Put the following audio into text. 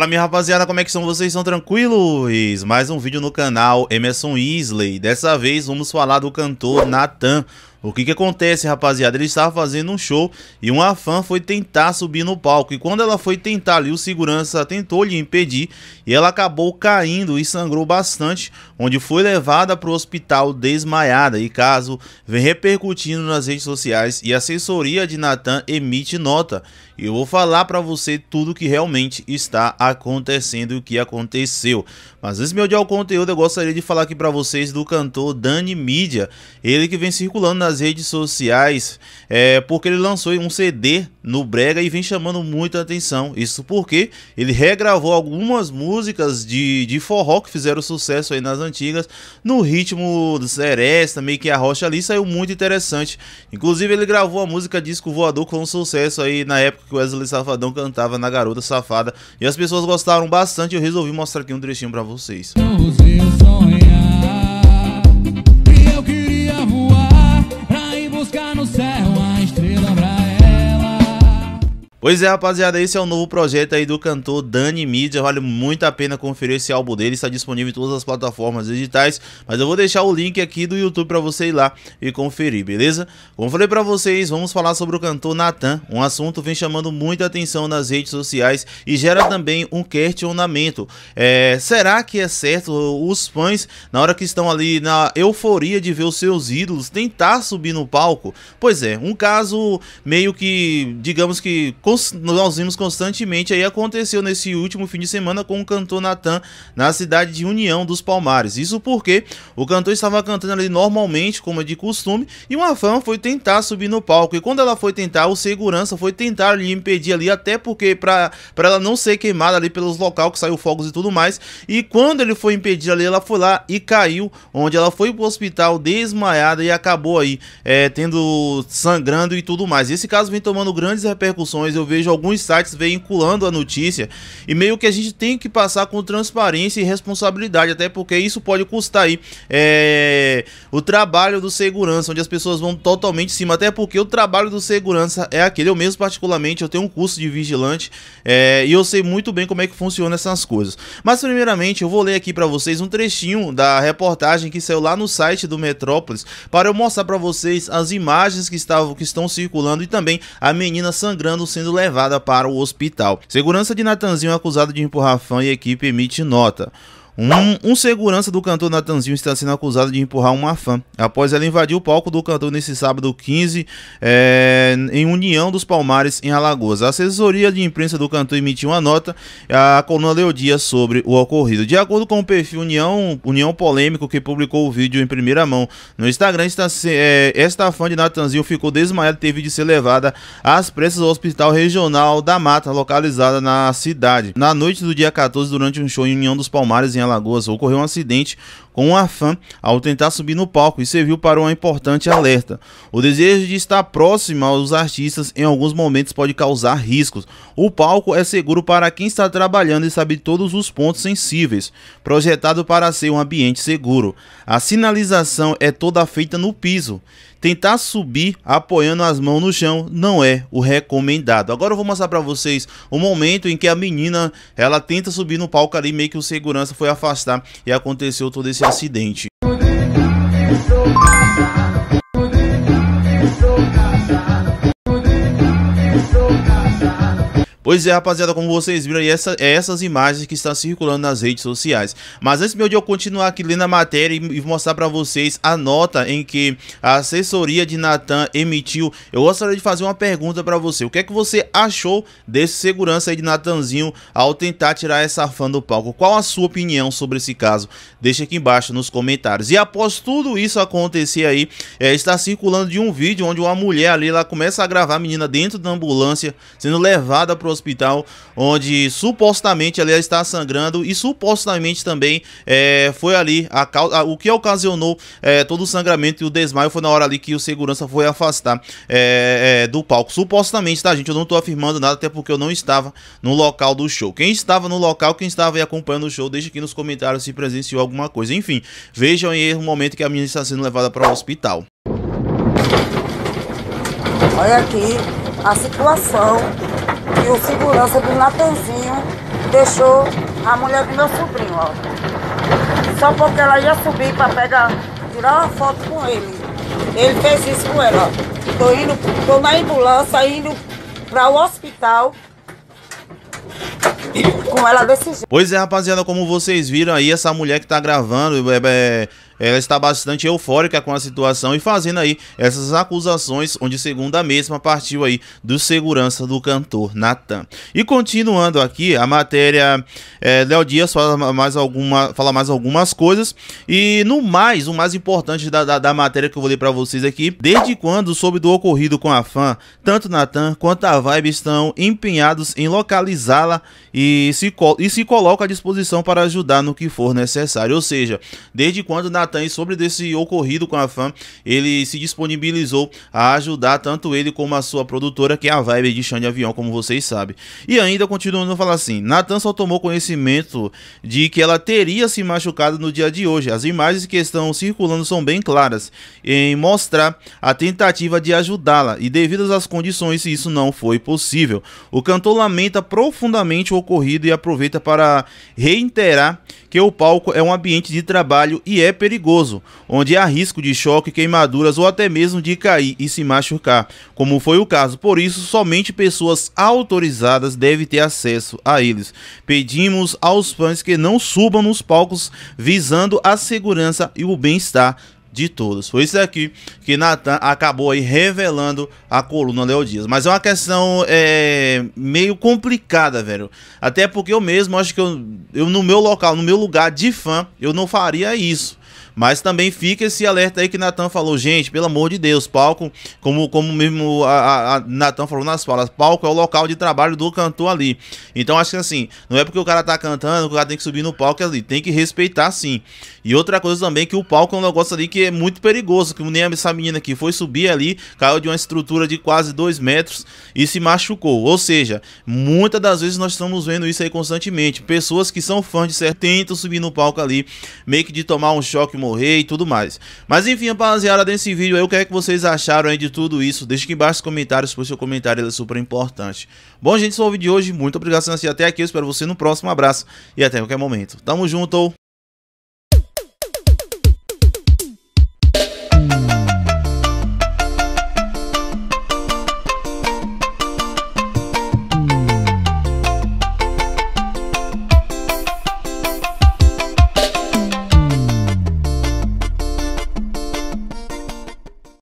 Fala minha rapaziada, como é que são vocês? são tranquilos? Mais um vídeo no canal Emerson Isley. Dessa vez vamos falar do cantor Nathan, o que que acontece, rapaziada? Ele estava fazendo um show e uma fã foi tentar subir no palco. E quando ela foi tentar ali, o segurança tentou lhe impedir e ela acabou caindo e sangrou bastante, onde foi levada para o hospital desmaiada. E caso vem repercutindo nas redes sociais e a assessoria de Natan emite nota. E eu vou falar para você tudo que realmente está acontecendo e o que aconteceu. Mas antes meu dia ao o conteúdo, eu gostaria de falar aqui para vocês do cantor Dani Mídia. Ele que vem circulando nas nas redes sociais é, porque ele lançou um CD no Brega e vem chamando muita atenção. Isso porque ele regravou algumas músicas de, de forró que fizeram sucesso aí nas antigas, no ritmo do Seresta, meio que a rocha ali, saiu muito interessante. Inclusive, ele gravou a música Disco Voador com sucesso aí na época que o Wesley Safadão cantava na Garota Safada e as pessoas gostaram bastante. Eu resolvi mostrar aqui um trechinho para vocês. Pois é, rapaziada, esse é o novo projeto aí do cantor Dani Mídia. vale muito a pena conferir esse álbum dele, está disponível em todas as plataformas digitais, mas eu vou deixar o link aqui do YouTube para você ir lá e conferir, beleza? Como falei para vocês, vamos falar sobre o cantor Nathan um assunto vem chamando muita atenção nas redes sociais e gera também um questionamento. É, será que é certo os fãs, na hora que estão ali na euforia de ver os seus ídolos tentar subir no palco? Pois é, um caso meio que, digamos que nós vimos constantemente aí aconteceu nesse último fim de semana com o cantor Natan na cidade de União dos Palmares. Isso porque o cantor estava cantando ali normalmente, como é de costume, e uma fã foi tentar subir no palco. E quando ela foi tentar, o segurança foi tentar lhe impedir ali, até porque para ela não ser queimada ali pelos local que saiu fogos e tudo mais. E quando ele foi impedir ali, ela foi lá e caiu, onde ela foi pro hospital desmaiada e acabou aí é, tendo sangrando e tudo mais. Esse caso vem tomando grandes repercussões eu vejo alguns sites veiculando a notícia e meio que a gente tem que passar com transparência e responsabilidade, até porque isso pode custar aí é, o trabalho do segurança, onde as pessoas vão totalmente em cima, até porque o trabalho do segurança é aquele. Eu mesmo, particularmente, eu tenho um curso de vigilante é, e eu sei muito bem como é que funciona essas coisas. Mas, primeiramente, eu vou ler aqui para vocês um trechinho da reportagem que saiu lá no site do Metrópolis para eu mostrar para vocês as imagens que, estavam, que estão circulando e também a menina sangrando sendo levada para o hospital. Segurança de Natanzinho é acusada acusado de empurrar fã e equipe emite nota. Um, um, segurança do cantor Natanzinho está sendo acusado de empurrar uma fã após ela invadir o palco do cantor nesse sábado 15 é, em União dos Palmares, em Alagoas. A assessoria de imprensa do cantor emitiu uma nota a coluna leu dia sobre o ocorrido. De acordo com o perfil União, União Polêmico, que publicou o vídeo em primeira mão no Instagram, está, é, esta fã de Natanzinho ficou desmaiada e teve de ser levada às pressas ao Hospital Regional da Mata, localizada na cidade. Na noite do dia 14, durante um show em União dos Palmares, em Alagoas, Alagoas ocorreu um acidente com um afã ao tentar subir no palco e serviu para uma importante alerta. O desejo de estar próximo aos artistas em alguns momentos pode causar riscos. O palco é seguro para quem está trabalhando e sabe todos os pontos sensíveis, projetado para ser um ambiente seguro. A sinalização é toda feita no piso. Tentar subir apoiando as mãos no chão não é o recomendado. Agora eu vou mostrar para vocês o momento em que a menina ela tenta subir no palco ali, meio que o segurança foi afastar e aconteceu todo esse acidente. Pois é, rapaziada, como vocês viram aí, essa, é essas imagens que estão circulando nas redes sociais. Mas antes meu dia, eu continuar aqui lendo a matéria e, e mostrar para vocês a nota em que a assessoria de Natan emitiu, eu gostaria de fazer uma pergunta para você. O que é que você achou desse segurança aí de Natanzinho ao tentar tirar essa fã do palco? Qual a sua opinião sobre esse caso? Deixa aqui embaixo nos comentários. E após tudo isso acontecer aí, é, está circulando de um vídeo onde uma mulher ali, ela começa a gravar a menina dentro da ambulância, sendo levada pro o hospital, onde supostamente ela está sangrando e supostamente também é, foi ali a causa, o que ocasionou é, todo o sangramento e o desmaio foi na hora ali que o segurança foi afastar é, é do palco. Supostamente, tá, gente? Eu não estou afirmando nada, até porque eu não estava no local do show. Quem estava no local, quem estava aí acompanhando o show, deixa aqui nos comentários se presenciou alguma coisa. Enfim, vejam aí o momento que a menina está sendo levada para o hospital. Olha aqui a situação e o segurança do Natanzinho deixou a mulher do meu sobrinho, ó. Só porque ela ia subir para pegar, tirar uma foto com ele. Ele fez isso com ela, ó. Tô indo, tô na ambulância, indo para o hospital com ela desse jeito. Pois é, rapaziada, como vocês viram aí, essa mulher que tá gravando é, é, ela está bastante eufórica com a situação e fazendo aí essas acusações, onde segundo a mesma partiu aí do segurança do cantor Natan. E continuando aqui, a matéria é, Léo Dias fala mais, alguma, fala mais algumas coisas e no mais, o mais importante da, da, da matéria que eu vou ler para vocês aqui, desde quando soube do ocorrido com a fã, tanto Natan quanto a Vibe estão empenhados em localizá-la e se, e se coloca à disposição para ajudar no que for necessário, ou seja, desde quando Natan Natan sobre desse ocorrido com a fã. Ele se disponibilizou a ajudar tanto ele como a sua produtora, que é a Vibe de Xande Avião, como vocês sabem. E ainda continuando a falar assim, Natan só tomou conhecimento de que ela teria se machucado no dia de hoje. As imagens que estão circulando são bem claras em mostrar a tentativa de ajudá-la e devido às condições isso não foi possível. O cantor lamenta profundamente o ocorrido e aproveita para reiterar que o palco é um ambiente de trabalho e é perigoso perigoso, onde há risco de choque, queimaduras ou até mesmo de cair e se machucar, como foi o caso. Por isso, somente pessoas autorizadas devem ter acesso a eles. Pedimos aos fãs que não subam nos palcos visando a segurança e o bem-estar de todos. Foi isso aqui que Natan acabou aí revelando a coluna Léo Dias. Mas é uma questão é, meio complicada, velho. Até porque eu mesmo acho que eu, eu no meu local, no meu lugar de fã, eu não faria isso. Mas também fica esse alerta aí que Natan falou, gente, pelo amor de Deus, palco, como, como mesmo a, a Natan falou nas falas, palco é o local de trabalho do cantor ali. Então acho que assim, não é porque o cara tá cantando que o cara tem que subir no palco ali, tem que respeitar sim. E outra coisa também que o palco é um negócio ali que é muito perigoso, que nem essa menina que foi subir ali, caiu de uma estrutura de quase dois metros e se machucou. Ou seja, muitas das vezes nós estamos vendo isso aí constantemente. Pessoas que são fãs de certo tentam subir no palco ali, meio que de tomar um choque morrer e tudo mais. Mas enfim, rapaziada, desse vídeo aí, o que é que vocês acharam aí de tudo isso? Deixa aqui embaixo nos comentários, pois seu comentário é super importante. Bom, gente, esse foi o vídeo de hoje. Muito obrigado por assistir até aqui. Eu espero você no próximo. abraço e até qualquer momento. Tamo junto!